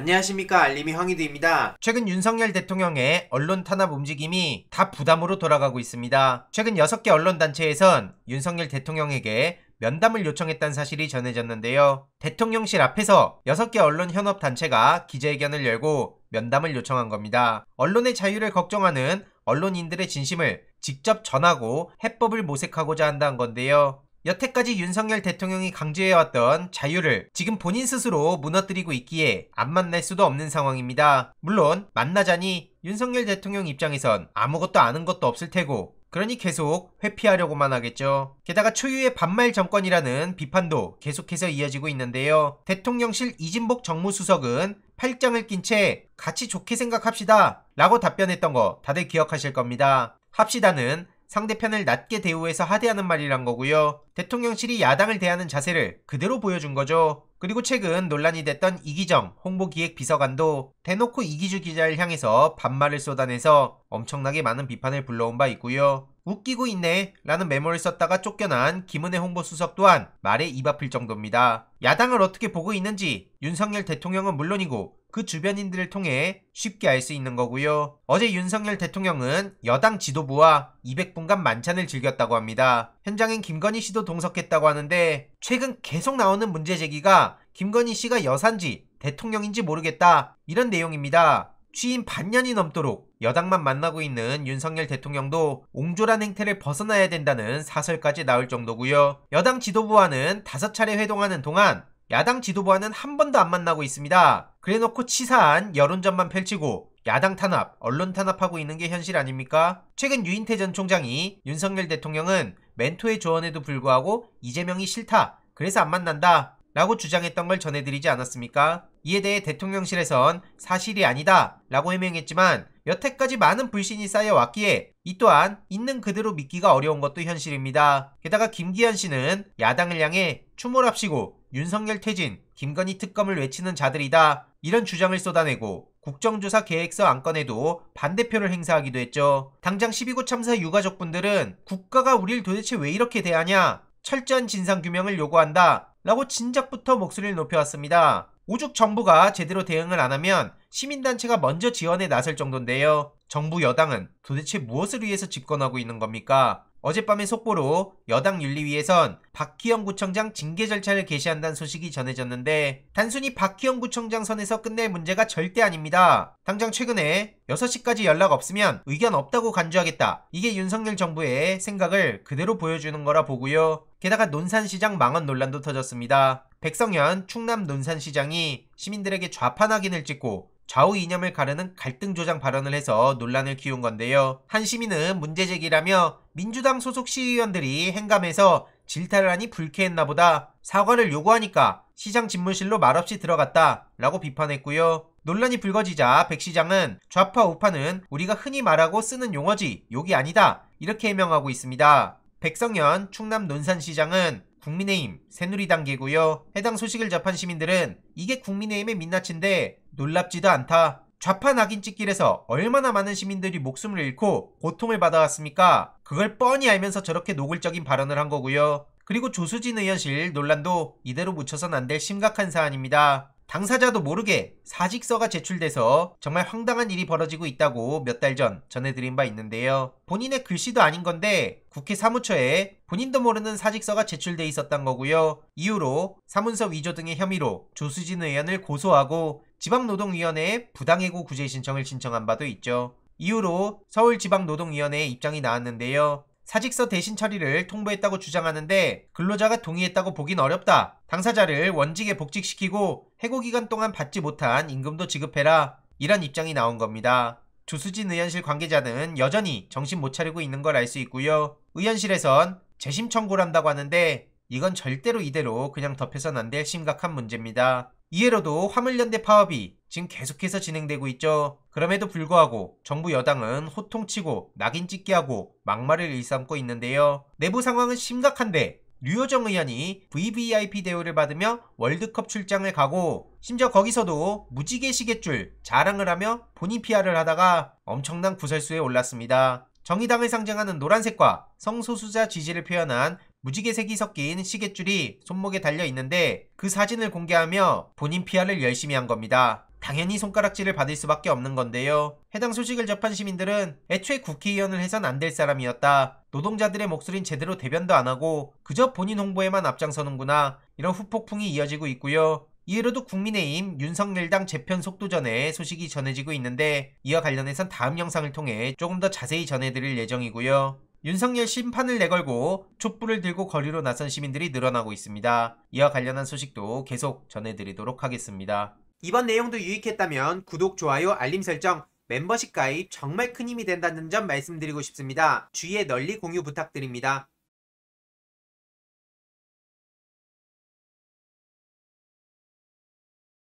안녕하십니까 알림이 황희드입니다. 최근 윤석열 대통령의 언론 탄압 움직임이 다 부담으로 돌아가고 있습니다. 최근 6개 언론단체에선 윤석열 대통령에게 면담을 요청했다는 사실이 전해졌는데요. 대통령실 앞에서 6개 언론 현업 단체가 기자회견을 열고 면담을 요청한 겁니다. 언론의 자유를 걱정하는 언론인들의 진심을 직접 전하고 해법을 모색하고자 한다는 건데요. 여태까지 윤석열 대통령이 강조해왔던 자유를 지금 본인 스스로 무너뜨리고 있기에 안 만날 수도 없는 상황입니다. 물론 만나자니 윤석열 대통령 입장에선 아무것도 아는 것도 없을 테고 그러니 계속 회피하려고만 하겠죠. 게다가 초유의 반말 정권이라는 비판도 계속해서 이어지고 있는데요. 대통령실 이진복 정무수석은 팔짱을 낀 채 같이 좋게 생각합시다 라고 답변했던 거 다들 기억하실 겁니다. 합시다는 상대편을 낮게 대우해서 하대하는 말이란 거고요. 대통령실이 야당을 대하는 자세를 그대로 보여준 거죠. 그리고 최근 논란이 됐던 이기정 홍보기획비서관도 대놓고 이기주 기자를 향해서 반말을 쏟아내서 엄청나게 많은 비판을 불러온 바 있고요. 웃기고 있네 라는 메모를 썼다가 쫓겨난 김은혜 홍보수석 또한 말에 입 아플 정도입니다. 야당을 어떻게 보고 있는지 윤석열 대통령은 물론이고 그 주변인들을 통해 쉽게 알 수 있는 거고요. 어제 윤석열 대통령은 여당 지도부와 200분간 만찬을 즐겼다고 합니다. 현장엔 김건희 씨도 동석했다고 하는데 최근 계속 나오는 문제 제기가 김건희 씨가 여산지 대통령인지 모르겠다 이런 내용입니다. 취임 반년이 넘도록 여당만 만나고 있는 윤석열 대통령도 옹졸한 행태를 벗어나야 된다는 사설까지 나올 정도고요. 여당 지도부와는 다섯 차례 회동하는 동안 야당 지도부와는 한 번도 안 만나고 있습니다. 그래놓고 치사한 여론전만 펼치고 야당 탄압, 언론 탄압하고 있는 게 현실 아닙니까? 최근 유인태 전 총장이 윤석열 대통령은 멘토의 조언에도 불구하고 이재명이 싫다. 그래서 안 만난다. 라고 주장했던 걸 전해드리지 않았습니까? 이에 대해 대통령실에선 사실이 아니다. 라고 해명했지만 여태까지 많은 불신이 쌓여왔기에 이 또한 있는 그대로 믿기가 어려운 것도 현실입니다. 게다가 김기현 씨는 야당을 향해 추몰합시고 윤석열 퇴진, 김건희 특검을 외치는 자들이다. 이런 주장을 쏟아내고 국정조사 계획서 안건에도 반대표를 행사하기도 했죠. 당장 12구 참사 유가족분들은 국가가 우릴 도대체 왜 이렇게 대하냐? 철저한 진상규명을 요구한다. 라고 진작부터 목소리를 높여왔습니다. 오죽 정부가 제대로 대응을 안 하면 시민단체가 먼저 지원에 나설 정도인데요. 정부 여당은 도대체 무엇을 위해서 집권하고 있는 겁니까? 어젯밤의 속보로 여당 윤리위에선 박희영 구청장 징계 절차를 개시한다는 소식이 전해졌는데 단순히 박희영 구청장 선에서 끝낼 문제가 절대 아닙니다. 당장 최근에 6시까지 연락 없으면 의견 없다고 간주하겠다. 이게 윤석열 정부의 생각을 그대로 보여주는 거라 보고요. 게다가 논산시장 망언 논란도 터졌습니다. 백성현 충남 논산시장이 시민들에게 좌판 확인을 찍고 좌우 이념을 가르는 갈등 조장 발언을 해서 논란을 키운 건데요. 한 시민은 문제 제기라며 민주당 소속 시의원들이 행감해서 질타를 하니 불쾌했나 보다 사과를 요구하니까 시장 집무실로 말없이 들어갔다 라고 비판했고요. 논란이 불거지자 백 시장은 좌파 우파는 우리가 흔히 말하고 쓰는 용어지 욕이 아니다 이렇게 해명하고 있습니다. 백성현 충남 논산시장은 국민의힘 새누리당계고요. 해당 소식을 접한 시민들은 이게 국민의힘의 민낯인데 놀랍지도 않다. 좌파 낙인 찍길에서 얼마나 많은 시민들이 목숨을 잃고 고통을 받아왔습니까? 그걸 뻔히 알면서 저렇게 노골적인 발언을 한 거고요. 그리고 조수진 의원실 논란도 이대로 묻혀선 안 될 심각한 사안입니다. 당사자도 모르게 사직서가 제출돼서 정말 황당한 일이 벌어지고 있다고 몇 달 전 전해드린 바 있는데요. 본인의 글씨도 아닌 건데 국회 사무처에 본인도 모르는 사직서가 제출돼 있었던 거고요. 이후로 사문서 위조 등의 혐의로 조수진 의원을 고소하고 지방노동위원회에 부당해고 구제 신청을 신청한 바도 있죠. 이후로 서울지방노동위원회의 입장이 나왔는데요. 사직서 대신 처리를 통보했다고 주장하는데 근로자가 동의했다고 보긴 어렵다. 당사자를 원직에 복직시키고 해고기간 동안 받지 못한 임금도 지급해라. 이런 입장이 나온 겁니다. 조수진 의원실 관계자는 여전히 정신 못 차리고 있는 걸 알 수 있고요. 의원실에선 재심 청구를 한다고 하는데 이건 절대로 이대로 그냥 덮여선 안 될 심각한 문제입니다. 이해로도 화물연대 파업이 지금 계속해서 진행되고 있죠. 그럼에도 불구하고 정부 여당은 호통치고 낙인 찍기하고 막말을 일삼고 있는데요. 내부 상황은 심각한데 류호정 의원이 VVIP 대우를 받으며 월드컵 출장을 가고 심지어 거기서도 무지개시계줄 자랑을 하며 본인 피아를 하다가 엄청난 구설수에 올랐습니다. 정의당을 상징하는 노란색과 성소수자 지지를 표현한 무지개색이 섞인 시계줄이 손목에 달려 있는데 그 사진을 공개하며 본인 피아를 열심히 한 겁니다. 당연히 손가락질을 받을 수밖에 없는 건데요. 해당 소식을 접한 시민들은 애초에 국회의원을 해선 안 될 사람이었다. 노동자들의 목소린 제대로 대변도 안 하고 그저 본인 홍보에만 앞장서는구나. 이런 후폭풍이 이어지고 있고요. 이외로도 국민의힘 윤석열당 재편 속도전의 소식이 전해지고 있는데 이와 관련해선 다음 영상을 통해 조금 더 자세히 전해드릴 예정이고요. 윤석열 심판을 내걸고 촛불을 들고 거리로 나선 시민들이 늘어나고 있습니다. 이와 관련한 소식도 계속 전해드리도록 하겠습니다. 이번 내용도 유익했다면 구독, 좋아요, 알림 설정, 멤버십 가입 정말 큰 힘이 된다는 점 말씀드리고 싶습니다. 주위에 널리 공유 부탁드립니다.